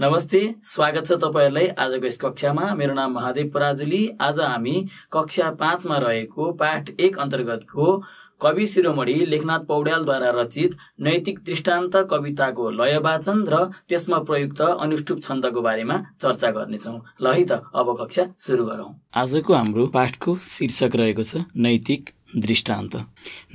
नमस्ते स्वागत छ तपाईँहरूलाई आजको यस कक्षामा मेरो नाम महादेव पराजुली आज हामी कक्षा पाँचमा रहेको पाठ एक अन्तर्गतको कवि शिरोमणि लेखनाथ पौड्यालद्वारा रचित नैतिक दृष्टान्त कविताको लय वाचन र त्यसमा प्रयुक्त अनुष्टुप छन्दको बारेमा चर्चा गर्नेछौँ ल है त अब कक्षा सुरु गरौँ आजको हाम्रो पाठको शीर्षक रहेको छ नैतिक दृष्टान्त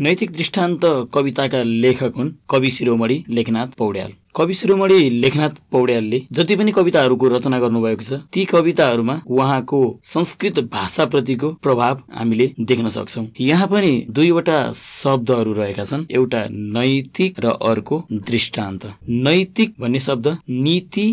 नैतिक दृष्टान्त कविताका लेखक हुन् कवि शिरोमणि लेखनाथ पौड्याल कवि शिरोमणि लेखनाथ पौड्यालले जति पनि कविताहरूको रचना गर्नुभएको छ ती कविताहरूमा उहाँको संस्कृत भाषाप्रतिको प्रभाव हामीले देख्न सक्छौ यहाँ पनि दुईवटा शब्दहरू रहेका छन् एउटा नैतिक र अर्को दृष्टान्त नैतिक भन्ने शब्द नीति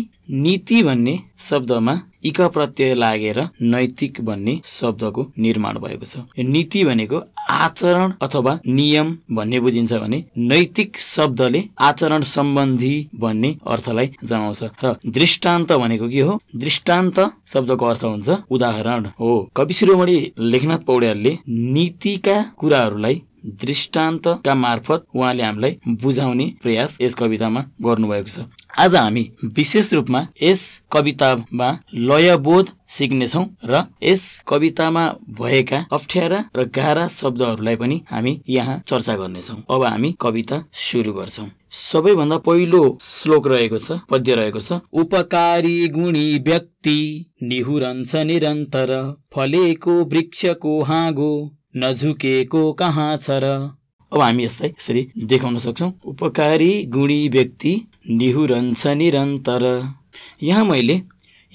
नीति भन्ने शब्दमा इक प्रत्यय लागेर नैतिक भन्ने शब्दको निर्माण भएको छ नीति भनेको आचरण अथवा नियम भन्ने बुझिन्छ भने नैतिक शब्दले आचरण सम्बन्धी भन्ने अर्थलाई जनाउँछ र दृष्टान्त भनेको के हो दृष्टान्त शब्दको अर्थ हुन्छ उदाहरण हो कवि शिरोमणि लेखनाथ पौड्यालले नीतिका कुराहरूलाई दृष्टान्तका मार्फत उहाँले हामीलाई बुझाउने प्रयास यस कवितामा गर्नुभएको छ आज हामी विशेष रूपमा यस कवितामा लयबोध सिक्नेछौँ र यस कवितामा भएका अप्ठ्यारा र गाह्रा शब्दहरूलाई पनि हामी यहाँ चर्चा गर्नेछौँ अब हामी कविता सुरु गर्छौँ सबैभन्दा पहिलो श्लोक रहेको छ पद्य रहेको छ उपकारी गुणी व्यक्ति निहुरन्छ निरन्तर फलेको वृक्षको हाँगो नझुकेको कहाँ छ र अब हामी यसलाई यसरी देखाउन सक्छौँ उपकारी गुणी व्यक्ति निहुरन्छ निरन्तर यहाँ मैले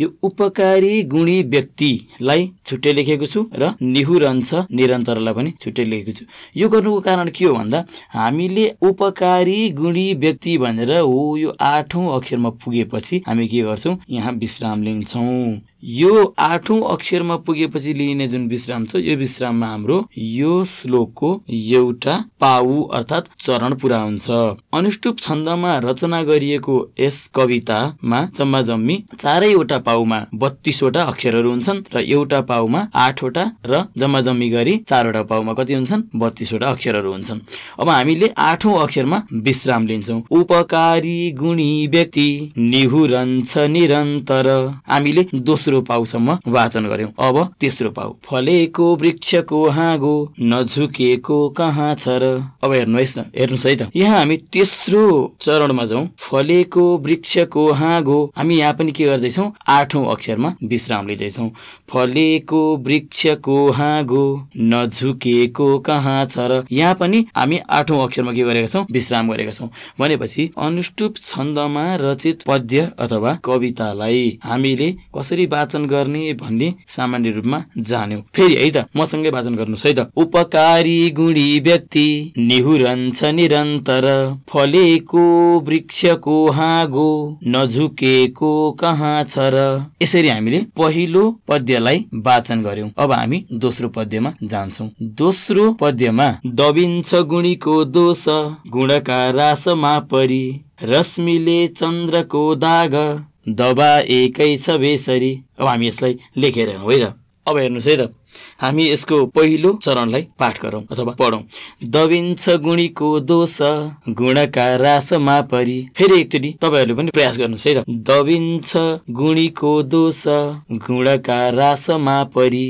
यो उपकारी गुणी व्यक्तिलाई छुट्टै लेखेको छु र निहुरन्छ निरन्तरलाई पनि छुट्टै लेखेको छु यो गर्नुको कारण के हो भन्दा हामीले उपकारी गुणी व्यक्ति भनेर हो यो आठौँ अक्षरमा पुगेपछि हामी के गर्छौँ यहाँ विश्राम लिन्छौँ यो आठौँ अक्षरमा पुगेपछि लिइने जुन विश्राम छ यो विश्राममा हाम्रो यो श्लोकको एउटा पाउ अर्थात् चरण पुरा हुन्छ अनुष्टुप छन्दमा रचना गरिएको यस कवितामा जम्मा जम्मी चारैवटा पाउमा बत्तीसवटा अक्षरहरू हुन्छन् र एउटा पाउमा आठवटा र जम्मा जम्मी गरी चारवटा पाउमा कति हुन्छन् बत्तीसवटा अक्षरहरू हुन्छन् अब हामीले आठौँ अक्षरमा विश्राम लिन्छौँ उपकारी गुणी व्यक्ति निहुरन्छ निरन्तर हामीले दोस्रो पाउसम्म वाचन गर्यौँ अब तेस्रो पाउ फलेको वृक्षको हाँगो नझुकेको कहाँ छ र अब हेर्नुहोस् न हेर्नुहोस् है त यहाँ हामी तेस्रो चरणमा जाउँ फलेको वृक्षको हाँगो हामी यहाँ पनि के गर्दैछौँ आठौँ अक्षरमा विश्राम लिँदैछौँ फले झरेको वृक्षको हाँगो नझुकेको कहाँ छ र यहाँ पनि हामी आठौँ अक्षरमा के गरेका छौँ विश्राम गरेका छौँ भनेपछि अनुष्टुप छन्दमा रचित पद्य अथवा कवितालाई हामीले कसरी वाचन गर्ने भन्ने सामान्य रूपमा जान्यौँ फेरि है त मसँगै वाचन गर्नुहोस् है त उपकारी गुणी व्यक्ति निहुरन्छ निरन्तर फलेको वृक्षको हाँगो नझुकेको कहाँ छ र यसरी हामीले पहिलो पद्यलाई वाचन गर्यौं अब हामी दोस्रो पद्यमा जान्छौँ दोस्रो पद्यमा दबिन्छ गुणीको दोष गुणका रासमा परि रश्मिले चन्द्रको दाग दबा एकै छ बेसरी अब हामी यसलाई लेखेर हौ है त अब हेर्नुहोस् है त हामी यसको पहिलो चरणलाई पाठ गरौँ अथवा पढौँ दबिन्छ गुणीको दोष गुणका रासमा परि फेरि एकचोटि तपाईँहरूले पनि प्रयास गर्नुहोस् है त दबिन्छ गुणीको दोष गुणका रासमा परि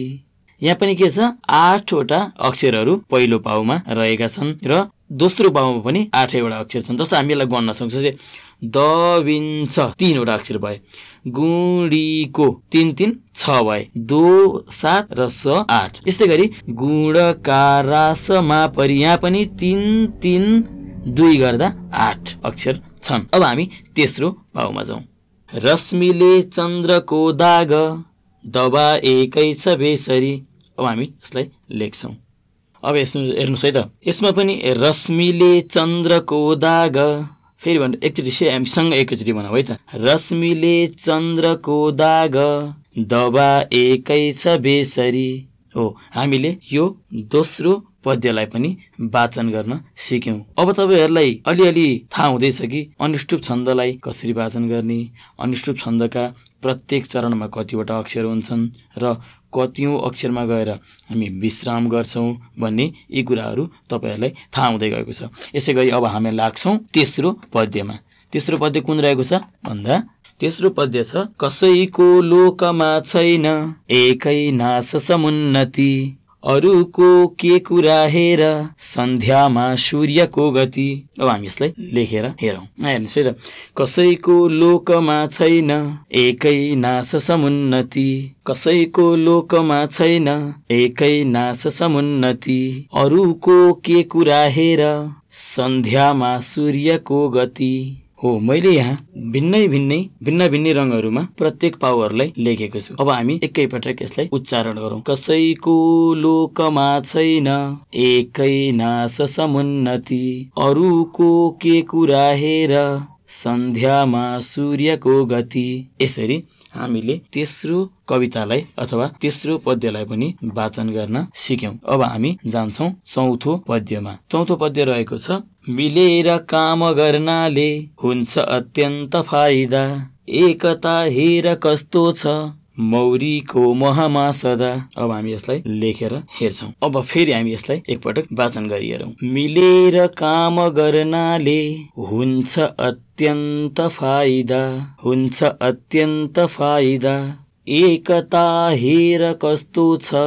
यहाँ पनि के छ आठवटा अक्षरहरू पहिलो पाउमा रहेका छन् र दोस्रो बाउमा पनि आठैवटा अक्षर छन् जस्तो हामी यसलाई गन्न सक्छौँ जस्तै द विन्छ तिनवटा अक्षर भए गुडीको तिन तिन छ भए दो सात र स आठ यस्तै गरी गुड कारासमा परि यहाँ पनि तिन तिन दुई गर्दा आठ अक्षर छन् अब हामी तेस्रो भाउमा जाउँ रश्मिले चन्द्रको दाग दबा एकै छ बेसरी अब हामी यसलाई लेख्छौँ अब यस हेर्नुहोस् है त यसमा पनि रश्मिले चन्द्रको दाग फेरि भन्नु एकचोटि हामीसँग एकचोटि भनौँ है त रश्मिले चन्द्रको दाग दबा एकै छ बेसरी हो हामीले यो दोस्रो पद्यलाई पनि वाचन गर्न सिक्यौँ अब तपाईँहरूलाई अलिअलि थाहा हुँदैछ कि अनुष्टुप छन्दलाई कसरी वाचन गर्ने अनुष्टुप छन्दका प्रत्येक चरणमा कतिवटा अक्षर हुन्छन् र कतियौँ अक्षरमा गएर हामी विश्राम गर्छौँ भन्ने यी कुराहरू तपाईँहरूलाई थाहा हुँदै गएको छ यसै गरी अब हामी लाग्छौँ तेस्रो पद्यमा तेस्रो पद्य कुन रहेको छ भन्दा तेस्रो पद्य छ कसैको लोकमा छैन एकै नास समुन्नति अरूको के कुरा हेर सन्ध्यामा सूर्यको गति अब हामी यसलाई लेखेर हेरौँ हेर्नुहोस् है त कसैको लोकमा छैन एकै नास समुन्नति कसैको लोकमा छैन एकै नास समुन्नति अरूको के कुरा हेर सन्ध्यामा सूर्यको गति हो मैले यहाँ भिन्नै भिन्नै भिन्न भिन्नै रङहरूमा प्रत्येक पावरलाई लेखेको छु अब हामी एकैपटक यसलाई उच्चारण गरौँ कसैको लोकमा छैन एकै नास समुन्नति अरूको के कुरा हेर सन्ध्यामा सूर्यको गति यसरी हामीले तेस्रो कवितालाई अथवा तेस्रो पद्यलाई पनि वाचन गर्न सिक्यौं अब हामी जान्छौँ चौथो पद्यमा चौथो पद्य रहेको छ मिलेर काम गर्नाले हुन्छ अत्यन्त फाइदा एकता हेर कस्तो छ मौरीको महामा सदा अब हामी यसलाई लेखेर हेर्छौँ अब फेरि हामी यसलाई एकपटक वाचन गरिहेरौँ मिलेर काम गर्नाले हुन्छ अत्यन्त फाइदा हुन्छ अत्यन्त फाइदा एकता हेर कस्तो छ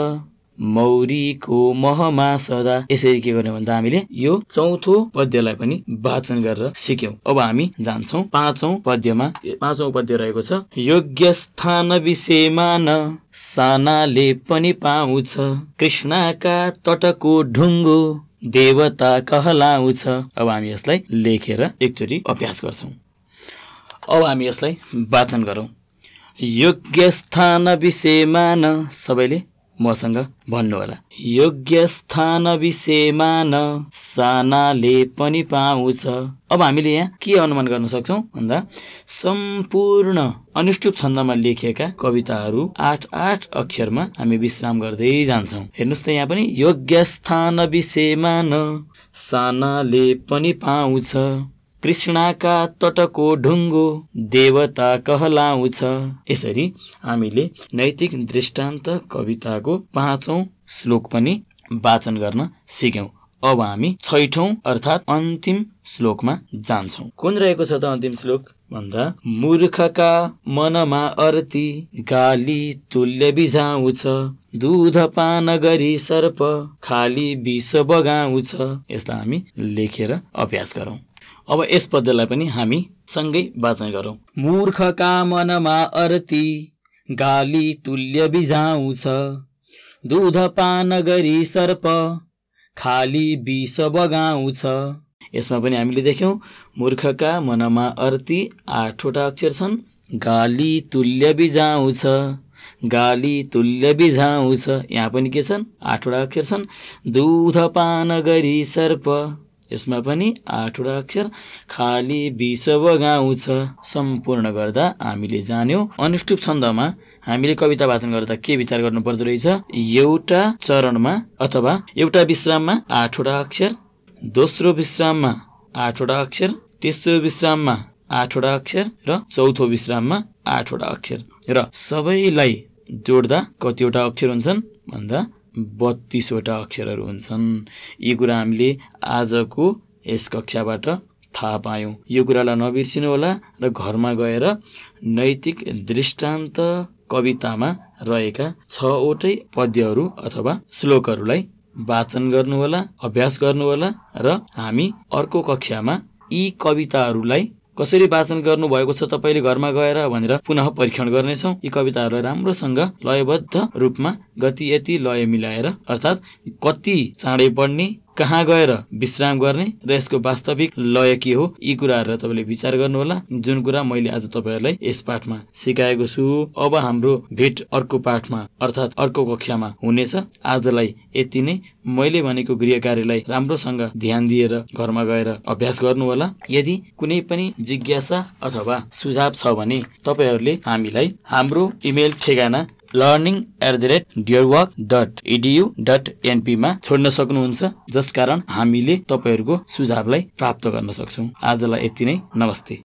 मौरीको महमा सदा यसरी के गर्ने भन्दा हामीले यो चौथो पद्यलाई पनि वाचन गरेर सिक्यौ अब हामी जान्छौ पाँचौ पद्यमा पाँचौ पद्य रहेको छ योग्य स्थान विषयमा न सानाले पनि पाउँछ कृष्णका तटको ढुङ्गो देवता कहलाउँछ अब हामी यसलाई लेखेर एकचोटि अभ्यास गर्छौँ अब हामी यसलाई वाचन गरौँ योग्य स्थान विषयमा न सबैले मसँग भन्नुहोला योग्य स्थान विषयमा न सानाले पनि पाउँछ अब हामीले यहाँ के अनुमान गर्न सक्छौँ भन्दा सम्पूर्ण अनुष्टुप छन्दमा लेखिएका कविताहरू आठ आठ अक्षरमा हामी विश्राम गर्दै जान्छौँ हेर्नुहोस् त यहाँ पनि योग्य स्थान विषयमा न सानाले पनि पाउँछ कृष्णका तटको ढुङ्गो देवता कहलाउँछ यसरी हामीले नैतिक दृष्टान्त कविताको पाँचौँ श्लोक पनि वाचन गर्न सिक्यौँ अब हामी छैठौँ अर्थात् अन्तिम श्लोकमा जान्छौँ कुन रहेको छ त अन्तिम श्लोक भन्दा मूर्खका मनमा अर्ती गाली तुल्य बिझाउँछ दुध पान गरी सर्प खाली विष बगाउँछ यसलाई हामी लेखेर अभ्यास गरौँ अब यस पद्यलाई पनि हामी सँगै वाचन गरौँ मूर्ख कामनमा अर्ति गाली तुल्य बिजाउँछ दुध पान गरी सर्प खाली विष बगाउँछ यसमा पनि हामीले देख्यौँ मूर्खका मनमा अर्ती आठवटा अक्षर छन् गाली तुल्य बिजाउँछ गाली तुल्य बिझाउँछ यहाँ पनि के छन् आठवटा अक्षर छन् दुध पान गरी सर्प यसमा पनि आठवटा अक्षर खाली विषव गाउँ छ सम्पूर्ण गर्दा हामीले जान्यौँ अनुष्टुप छन्दमा हामीले कविता वाचन गर्दा के विचार गर्नुपर्दो रहेछ एउटा चरणमा अथवा एउटा विश्राममा आठवटा अक्षर दोस्रो विश्राममा आठवटा अक्षर तेस्रो विश्राममा आठवटा अक्षर र चौथो विश्राममा आठवटा अक्षर र सबैलाई जोड्दा कतिवटा अक्षर हुन्छन् भन्दा बत्तिसवटा अक्षरहरू हुन्छन् यी कुरा हामीले आजको यस कक्षाबाट थाहा पायौँ यो कुरालाई नबिर्सिनु होला र घरमा गएर नैतिक दृष्टान्त कवितामा रहेका छवटै पद्यहरू अथवा श्लोकहरूलाई वाचन गर्नुहोला अभ्यास गर्नुहोला र हामी अर्को कक्षामा यी कविताहरूलाई कसरी वाचन गर्नुभएको छ तपाईँले घरमा गएर भनेर पुनः परीक्षण गर्नेछौँ यी कविताहरूलाई राम्रोसँग लयबद्ध रूपमा गति यति लय मिलाएर अर्थात् कति चाँडै पढ्ने कहाँ गएर विश्राम गर्ने र यसको वास्तविक लय के हो यी कुराहरूलाई तपाईँले विचार गर्नुहोला जुन कुरा मैले आज तपाईँहरूलाई यस पाठमा सिकाएको छु अब हाम्रो भेट अर्को पाठमा अर्थात् अर्को कक्षामा हुनेछ आजलाई यति नै मैले भनेको गृह कार्यलाई राम्रोसँग ध्यान दिएर घरमा गएर अभ्यास गर्नुहोला यदि कुनै पनि जिज्ञासा अथवा सुझाव छ भने तपाईँहरूले हामीलाई हाम्रो इमेल ठेगाना learning at the rate dear dot E D U dot एनपीमा छोड्न सक्नुहुन्छ जसकारण हामीले तपाईँहरूको सुझावलाई प्राप्त गर्न सक्छौँ आजलाई यति नै नमस्ते